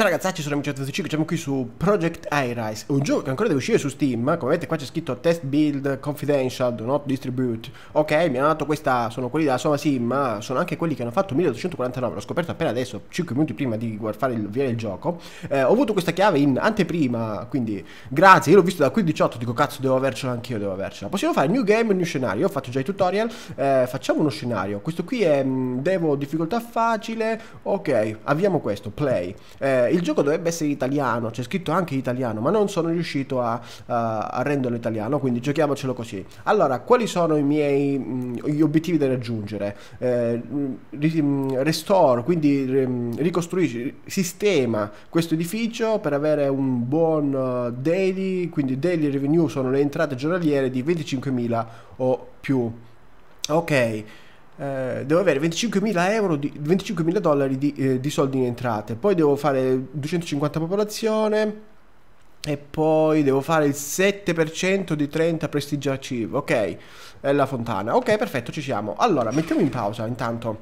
Ciao ragazzacci, ah, sono Amici 85, siamo qui su Project Irise, un gioco che ancora deve uscire su Steam, come vedete qua c'è scritto Test Build Confidential, Do Not Distribute, ok, mi hanno dato questa, sono quelli della Soma Sim, ma sono anche quelli che hanno fatto 1849, l'ho scoperto appena adesso, 5 minuti prima di fare il, via il gioco, eh, ho avuto questa chiave in anteprima, quindi grazie, io l'ho visto da qui 18, dico cazzo devo avercela anch'io, devo avercela, possiamo fare new game e new scenario, ho fatto già i tutorial, eh, facciamo uno scenario, questo qui è, mm, devo difficoltà facile, ok, avviamo questo, play, eh, cioè, il gioco dovrebbe essere italiano, c'è scritto anche italiano, ma non sono riuscito a, a, a renderlo italiano, quindi giochiamocelo così. Allora, quali sono i miei mh, mm, gli obiettivi da raggiungere? Eh, mm, restore, quindi mm, ricostruisci, sistema questo edificio per avere un buon uh, daily, quindi daily revenue sono le entrate giornaliere di 25.000 o più. Ok. Eh, devo avere 25.000, euro di, 25.000 dollari di, eh, di soldi in entrate, poi devo fare 250 popolazione e poi devo fare il 7% di 30 prestigio achieve, ok, è la fontana, ok perfetto ci siamo, allora mettiamo in pausa intanto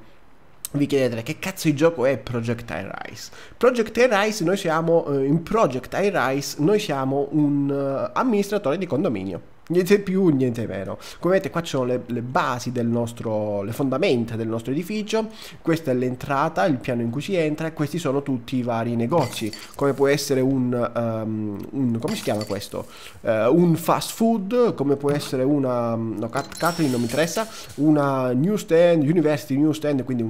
vi chiedete che cazzo di gioco è Project Rise Project Rise noi siamo, eh, in Project Rise noi siamo un eh, amministratore di condominio niente più, niente meno. Come vedete qua ci sono le, le, basi del nostro, le fondamenta del nostro edificio, questa è l'entrata, il piano in cui si entra, e questi sono tutti i vari negozi, come può essere un, um, un come si chiama questo? Uh, un fast food, come può essere una, no, Catherine non mi interessa, una newsstand, university newsstand, quindi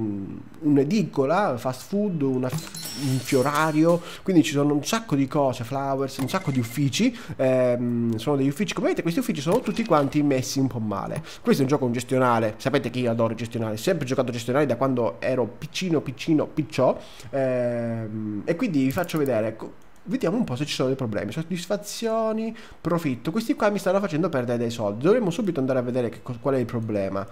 un'edicola, fast food, una, un fiorario, quindi ci sono un sacco di cose, flowers, un sacco di uffici, ehm, sono degli uffici, come vedete questi uffici uffici sono tutti quanti messi un po' male. Questo è un gioco gestionale, sapete che io adoro gestionale, sempre giocato gestionale da quando ero piccino, piccino, picciò. Ehm, e quindi vi faccio vedere vediamo un po' se ci sono dei problemi. Soddisfazioni, profitto. Questi qua mi stanno facendo perdere dei soldi. Dovremmo subito andare a vedere che, qual è il problema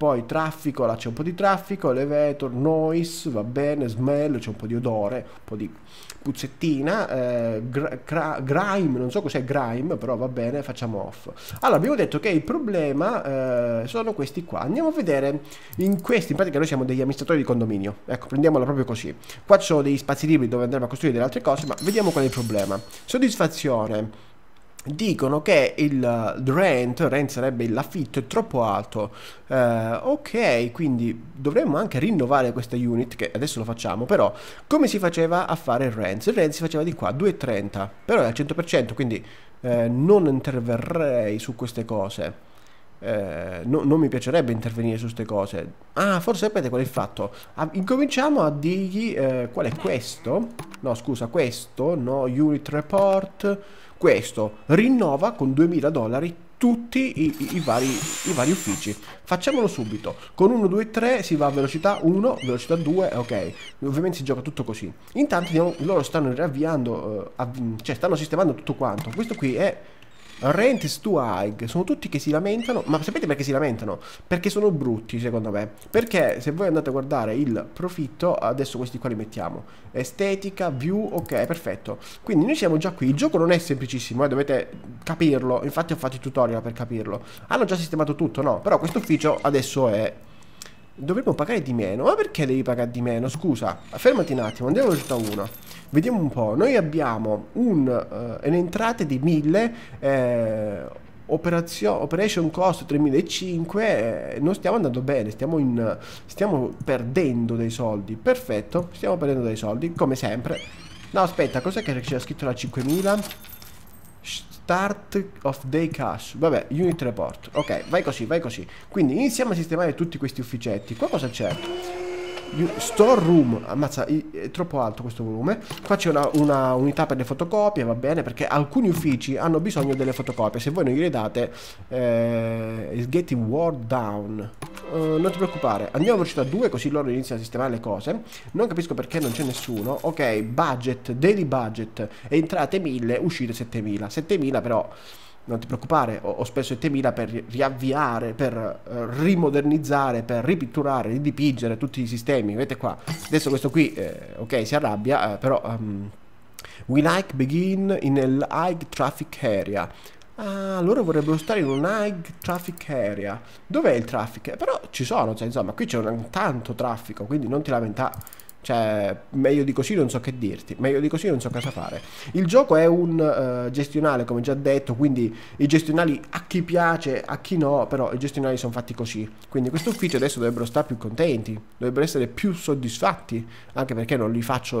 poi traffico, là c'è un po' di traffico, elevator, noise, va bene, smell, c'è un po' di odore, un po' di puzzettina, eh, gr grime, non so cos'è grime, però va bene, facciamo off. Allora, abbiamo detto che il problema eh, sono questi qua. Andiamo a vedere in questi, in pratica noi siamo degli amministratori di condominio. Ecco, prendiamola proprio così. Qua ci sono dei spazi liberi dove andremo a costruire delle altre cose, ma vediamo qual è il problema. Soddisfazione dicono che il rent, rent sarebbe l'affitto, è troppo alto. Eh, ok, quindi dovremmo anche rinnovare questa unit, che adesso lo facciamo, però come si faceva a fare il rent? Il rent si faceva di qua, 2,30, però è al 100%, quindi eh, non interverrei su queste cose. Eh, no, non mi piacerebbe intervenire su queste cose. Ah, forse sapete qual è il fatto. Ah, incominciamo a dirgli eh, qual è questo. No, scusa, questo, no, unit report. Questo rinnova con 2000 dollari tutti i, i, i, vari, i, vari, uffici. Facciamolo subito. Con 1, 2, 3 si va a velocità 1, velocità 2, ok. Ovviamente si gioca tutto così. Intanto loro stanno riavviando, eh, cioè stanno sistemando tutto quanto. Questo qui è Rent to Haig, sono tutti che si lamentano, ma sapete perché si lamentano? Perché sono brutti secondo me, perché se voi andate a guardare il profitto, adesso questi qua li mettiamo, estetica, view, ok, perfetto, quindi noi siamo già qui, il gioco non è semplicissimo, eh, dovete capirlo, infatti ho fatto i tutorial per capirlo, hanno già sistemato tutto, no, però questo ufficio adesso è Dovremmo pagare di meno. Ma perché devi pagare di meno? Scusa, fermati un attimo, andiamo velocità 1. Vediamo un po'. Noi abbiamo un, uh, eh, un'entrata di 1000, eh, operation cost 3005, eh, non stiamo andando bene, stiamo, in, stiamo perdendo dei soldi. Perfetto, stiamo perdendo dei soldi, come sempre. No, aspetta, cos'è che c'è scritto la 5000? Start of day cash. Vabbè, unit report. Ok, vai così, vai così. Quindi iniziamo a sistemare tutti questi ufficetti. Qua cosa c'è? Store room. Ammazza, è troppo alto questo volume. Qua c'è una, una, unità per le fotocopie, va bene, perché alcuni uffici hanno bisogno delle fotocopie. Se voi non gliele date, eh, it's getting worn down. Eh, non ti preoccupare, andiamo a velocità 2 così loro iniziano a sistemare le cose. Non capisco perché non c'è nessuno. Ok, budget, daily budget, entrate 1000, uscite 7000. 7000 però, non ti preoccupare, ho, ho speso 7000 per riavviare, per uh, rimodernizzare, per ripitturare, ridipingere tutti i sistemi. Vedete qua, adesso questo qui, eh, ok, si arrabbia, eh, però... Um, we like begin in a high traffic area. Ah, loro vorrebbero stare in un high traffic area. Dov'è il traffic? Eh, però ci sono, cioè, insomma, qui c'è un tanto traffico, quindi non ti lamentare. Cioè, meglio di così non so che dirti, meglio di così non so cosa fare. Il gioco è un uh, gestionale, come già detto, quindi i gestionali a chi piace, a chi no, però i gestionali sono fatti così. Quindi questo ufficio adesso dovrebbero stare più contenti, dovrebbero essere più soddisfatti, anche perché non li faccio,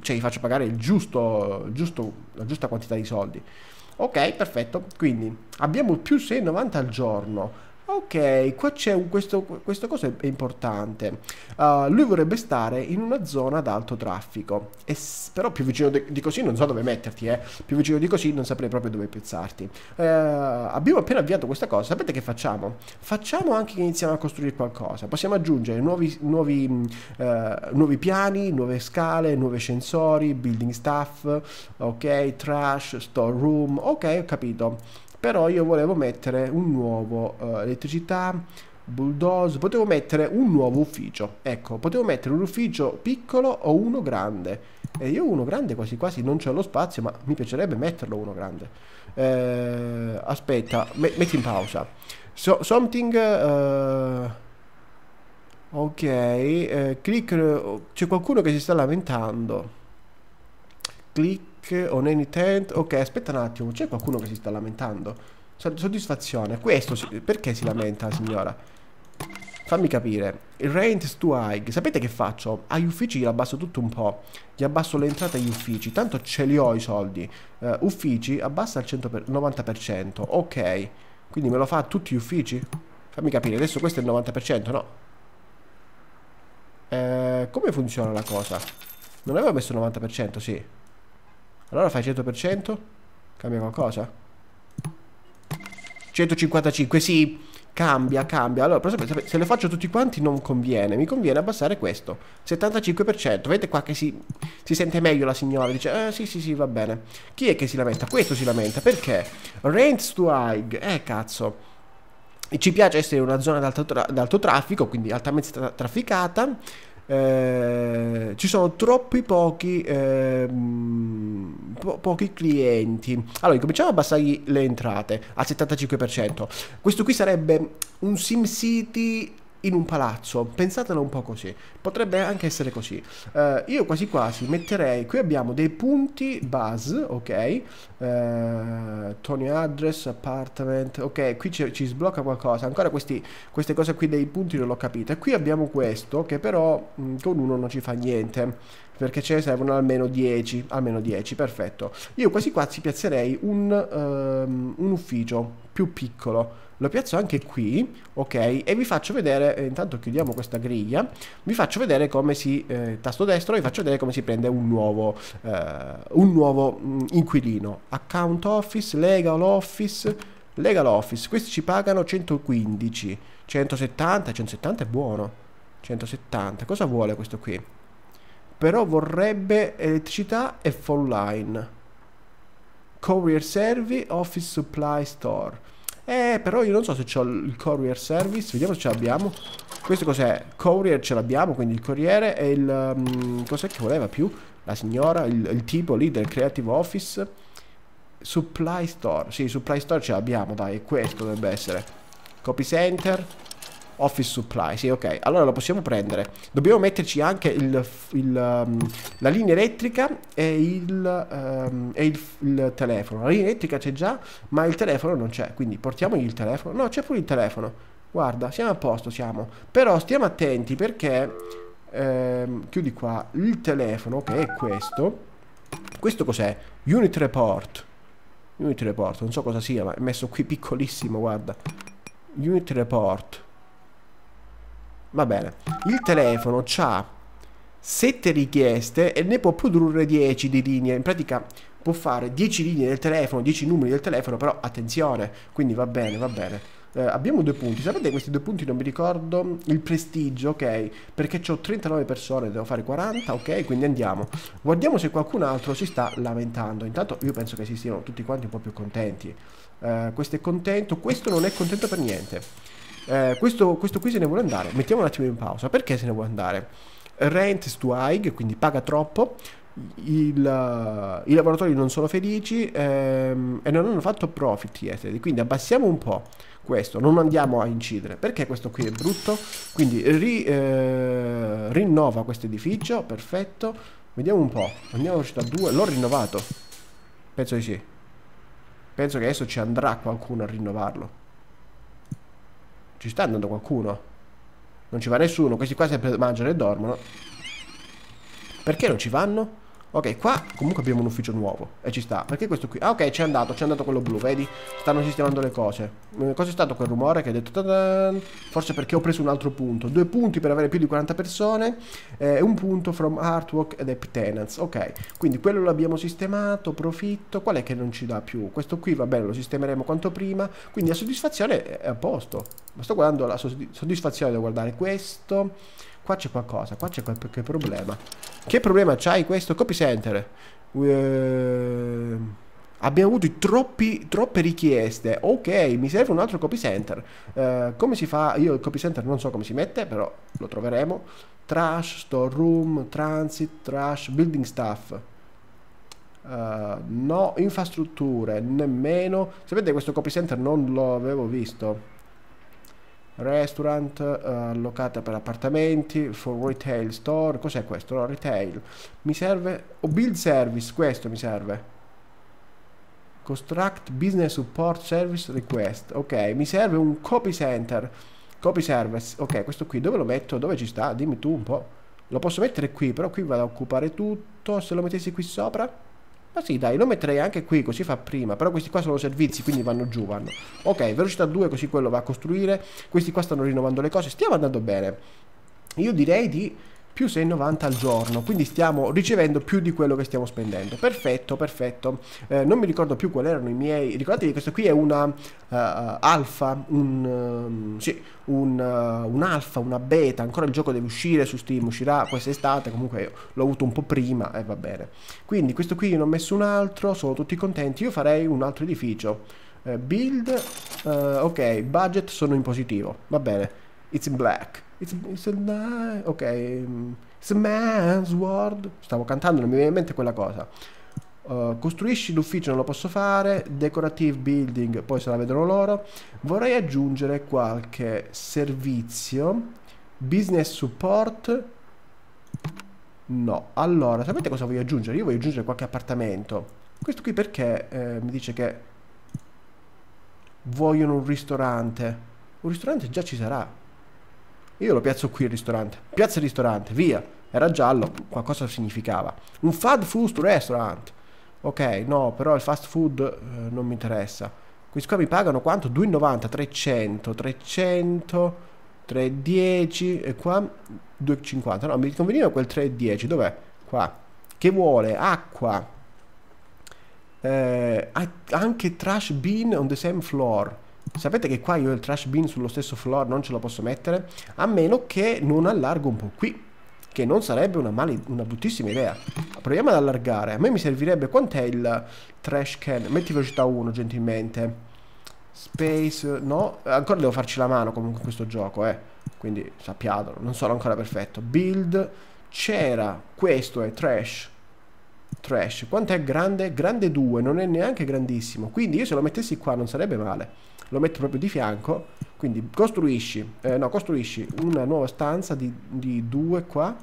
cioè, gli faccio pagare il giusto, giusto, la giusta quantità di soldi. Ok, perfetto. Quindi abbiamo più 6,90 al giorno. Ok, qua c'è questo, questo cosa è importante. Uh, lui vorrebbe stare in una zona ad alto traffico, e, però più vicino di così non so dove metterti, eh. più vicino di così non saprei proprio dove piazzarti. Uh, eh, abbiamo appena avviato questa cosa, sapete che facciamo? Facciamo anche che iniziamo a costruire qualcosa, possiamo aggiungere nuovi, nuovi, uh, nuovi piani, nuove scale, nuovi ascensori, building staff, ok, trash, storeroom, ok, ho capito però io volevo mettere un nuovo uh, elettricità bulldozer potevo mettere un nuovo ufficio ecco potevo mettere un ufficio piccolo o uno grande e io uno grande quasi quasi non c'è lo spazio ma mi piacerebbe metterlo uno grande eh, aspetta me metti in pausa so something uh... Ok, eh, click, c'è qualcuno che si sta lamentando. Click Mac, on any tent. Ok, aspetta un attimo, c'è qualcuno che si sta lamentando. Soddisfazione, questo si... perché si lamenta, signora? Fammi capire. Rent to Haig. Sapete che faccio? Agli uffici gli abbasso tutto un po'. Gli abbasso le entrate agli uffici. Tanto ce li ho i soldi. Uh, uffici abbassa al 90%. Ok. Quindi me lo fa a tutti gli uffici? Fammi capire. Adesso questo è il 90%, no? Uh, come funziona la cosa? Non avevo messo il 90%, sì. Allora fai 100%? Cambia qualcosa? 155, sì, cambia, cambia. Allora, però sapete, se le faccio tutti quanti non conviene, mi conviene abbassare questo, 75%. Vedete qua che si, si sente meglio la signora, dice, eh, sì, sì, sì, va bene. Chi è che si lamenta? Questo si lamenta, perché? Rents to Haig, eh, cazzo. Ci piace essere in una zona ad alto, tra alto traffico, quindi altamente tra trafficata, eh, ci sono troppi pochi, eh, po pochi clienti. Allora, cominciamo a abbassargli le entrate al 75%. Questo qui sarebbe un SimCity in un palazzo. Pensatela un po' così. Potrebbe anche essere così. Uh, io quasi quasi metterei, qui abbiamo dei punti base, ok? Uh, Tony address, apartment, ok, qui ci, ci sblocca qualcosa. Ancora questi, queste cose qui dei punti non l'ho capita. E qui abbiamo questo che però mh, mm, con uno non ci fa niente perché ce ne servono almeno 10, almeno 10, perfetto. Io quasi quasi piazzerei un, um, un ufficio più piccolo, lo piazzo anche qui ok e vi faccio vedere eh, intanto chiudiamo questa griglia vi faccio vedere come si eh, tasto destro vi faccio vedere come si prende un nuovo eh, un nuovo mh, mm, inquilino account office legal office legal office questi ci pagano 115 170 170 è buono 170 cosa vuole questo qui però vorrebbe elettricità e phone line courier service office supply store eh, però io non so se ho il courier service. Vediamo se ce l'abbiamo. Questo cos'è? Courier ce l'abbiamo, quindi il corriere e il... Um, cos'è che voleva più? La signora, il, il tipo lì del creative office. Supply store. Sì, supply store ce l'abbiamo, dai. Questo dovrebbe essere. Copy center. Office supply, sì ok, allora lo possiamo prendere Dobbiamo metterci anche il, il, um, la linea elettrica e il, um, e il, il telefono La linea elettrica c'è già, ma il telefono non c'è Quindi portiamogli il telefono, no c'è pure il telefono Guarda, siamo a posto, siamo Però stiamo attenti perché ehm, Chiudi qua Il telefono, che è questo Questo cos'è? Unit report Unit report, non so cosa sia Ma è messo qui piccolissimo, guarda Unit report Va bene. Il telefono ha 7 richieste e ne può produrre 10 di linee. In pratica può fare 10 linee del telefono, 10 numeri del telefono, però attenzione, quindi va bene, va bene. Eh, abbiamo due punti, sapete questi due punti non mi ricordo, il prestigio, ok, perché ho 39 persone, devo fare 40, ok, quindi andiamo. Guardiamo se qualcun altro si sta lamentando, intanto io penso che si stiano tutti quanti un po' più contenti. Eh, questo è contento, questo non è contento per niente. Eh, questo, questo, qui se ne vuole andare. Mettiamo un attimo in pausa. Perché se ne vuole andare? Rent is to high, quindi paga troppo. Il, eh, I lavoratori non sono felici ehm, e non hanno fatto profitti esteri. Quindi abbassiamo un po' questo, non andiamo a incidere perché questo qui è brutto. Quindi ri, eh, rinnova questo edificio, perfetto. Vediamo un po'. Andiamo a 2. L'ho rinnovato. Penso di sì. Penso che adesso ci andrà qualcuno a rinnovarlo. Ci sta andando qualcuno? Non ci va nessuno. Questi qua sempre mangiano e dormono. Perché non ci vanno? Ok, qua comunque abbiamo un ufficio nuovo E ci sta, perché questo qui? Ah ok, c'è andato, c'è andato quello blu, vedi? Stanno sistemando le cose eh, Cos'è stato quel rumore che ha detto tadan? Forse perché ho preso un altro punto Due punti per avere più di 40 persone eh, Un punto from artwork ed app tenants Ok, quindi quello l'abbiamo sistemato Profitto, qual è che non ci dà più? Questo qui va bene, lo sistemeremo quanto prima Quindi la soddisfazione è a posto Ma sto guardando la soddisfazione Devo guardare questo Qua c'è qualcosa, qua c'è qualche problema. Che problema c'hai questo? Copy center. Uh, abbiamo avuto troppi, troppe richieste. Ok, mi serve un altro copy center. Uh, come si fa? Io il copy center non so come si mette, però lo troveremo. Trash, store room, transit, trash, building stuff. Uh, eh, no, infrastrutture, nemmeno. Sapete questo copy center non lo avevo visto restaurant, uh, eh, locata per appartamenti, for retail store, cos'è questo? No, retail. Mi serve, o oh, build service, questo mi serve. Construct business support service request, ok, mi serve un copy center, copy service, ok, questo qui dove lo metto? Dove ci sta? Dimmi tu un po'. Lo posso mettere qui, però qui vado a occupare tutto, se lo mettessi qui sopra ma sì, dai, lo metterei anche qui, così fa prima. Però questi qua sono servizi, quindi vanno giù, vanno. Ok, velocità 2, così quello va a costruire. Questi qua stanno rinnovando le cose. Stiamo andando bene. Io direi di più 6,90 al giorno, quindi stiamo ricevendo più di quello che stiamo spendendo. Perfetto, perfetto. Eh, non mi ricordo più quali erano i miei... Ricordatevi, questo qui è una uh, alfa, un, um, sì, un, uh, un alfa, una beta, ancora il gioco deve uscire su Steam, uscirà quest'estate, comunque l'ho avuto un po' prima e eh, va bene. Quindi questo qui non ho messo un altro, sono tutti contenti, io farei un altro edificio. Uh, build, ok, budget sono in positivo, va bene, it's in black It's, it's a night. Ok. Mm, it's a man's world. Stavo cantando, non mi viene in mente quella cosa. Uh, costruisci l'ufficio non lo posso fare decorative building poi se la vedono loro vorrei aggiungere qualche servizio business support no allora sapete cosa voglio aggiungere io voglio aggiungere qualche appartamento questo qui perché eh, mi dice che vogliono un ristorante un ristorante già ci sarà io lo piazzo qui il ristorante. Piazza il ristorante, via. Era giallo, qualcosa significava. Un fast food restaurant. Ok, no, però il fast food eh, non mi interessa. Questi qua mi pagano quanto? 2,90, 300, 300, 3,10 e qua 2,50. No, mi conveniva quel 3,10. Dov'è? Qua. Che vuole? Acqua. Eh, anche trash bin on the same floor. Sapete che qua io il trash bin sullo stesso floor non ce lo posso mettere? A meno che non allargo un po' qui. Che non sarebbe una, male, una bruttissima idea. Proviamo ad allargare. A me mi servirebbe... Quant'è il trash can? Metti velocità 1, gentilmente. Space... No? Ancora devo farci la mano comunque in questo gioco, eh. Quindi sappiatelo. Non sono ancora perfetto. Build... C'era... Questo è trash trash. Quanto è grande? Grande 2, non è neanche grandissimo. Quindi io se lo mettessi qua non sarebbe male. Lo metto proprio di fianco. Quindi costruisci, eh, no, costruisci una nuova stanza di, di due qua.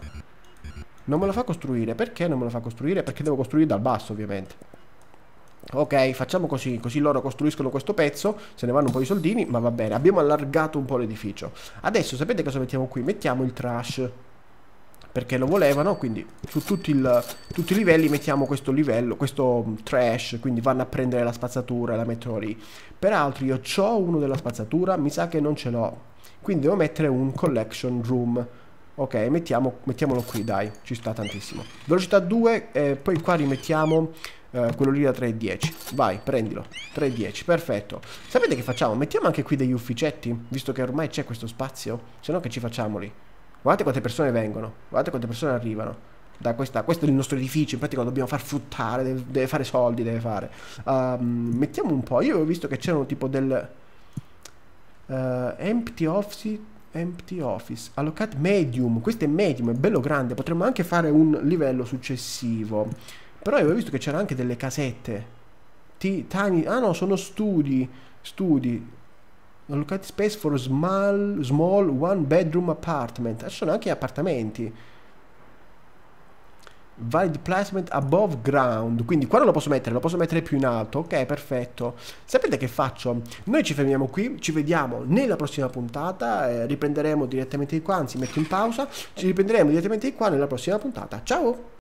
Non me lo fa costruire. Perché non me lo fa costruire? Perché devo costruire dal basso, ovviamente. Ok, facciamo così, così loro costruiscono questo pezzo, se ne vanno un po' i soldini, ma va bene, abbiamo allargato un po' l'edificio. Adesso sapete cosa mettiamo qui? Mettiamo il trash perché lo volevano, quindi su tutti, il, tutti, i livelli mettiamo questo livello, questo mm, trash, quindi vanno a prendere la spazzatura e la mettono lì. Peraltro io ho uno della spazzatura, mi sa che non ce l'ho, quindi devo mettere un collection room. Ok, mettiamo, mettiamolo qui, dai, ci sta tantissimo. Velocità 2, eh, poi qua rimettiamo eh, quello lì da 3,10. Vai, prendilo. 3,10, perfetto. Sapete che facciamo? Mettiamo anche qui degli ufficetti, visto che ormai c'è questo spazio. Se no che ci facciamo lì? Guardate quante persone vengono, guardate quante persone arrivano. Da questa, questo è il nostro edificio, in pratica lo dobbiamo far fruttare, deve, deve fare soldi, deve fare. Um, mettiamo un po', io avevo visto che c'erano tipo del... Uh, empty office empty office allocate medium questo è medium è bello grande potremmo anche fare un livello successivo però io avevo visto che c'erano anche delle casette T tiny ah no sono studi studi allocati space for small, small one bedroom apartment. Ci sono anche appartamenti. Valid placement above ground. Quindi qua non lo posso mettere, lo posso mettere più in alto. Ok, perfetto. Sapete che faccio? Noi ci fermiamo qui, ci vediamo nella prossima puntata. Eh, riprenderemo direttamente di qua, anzi metto in pausa. Ci riprenderemo direttamente di qua nella prossima puntata. Ciao!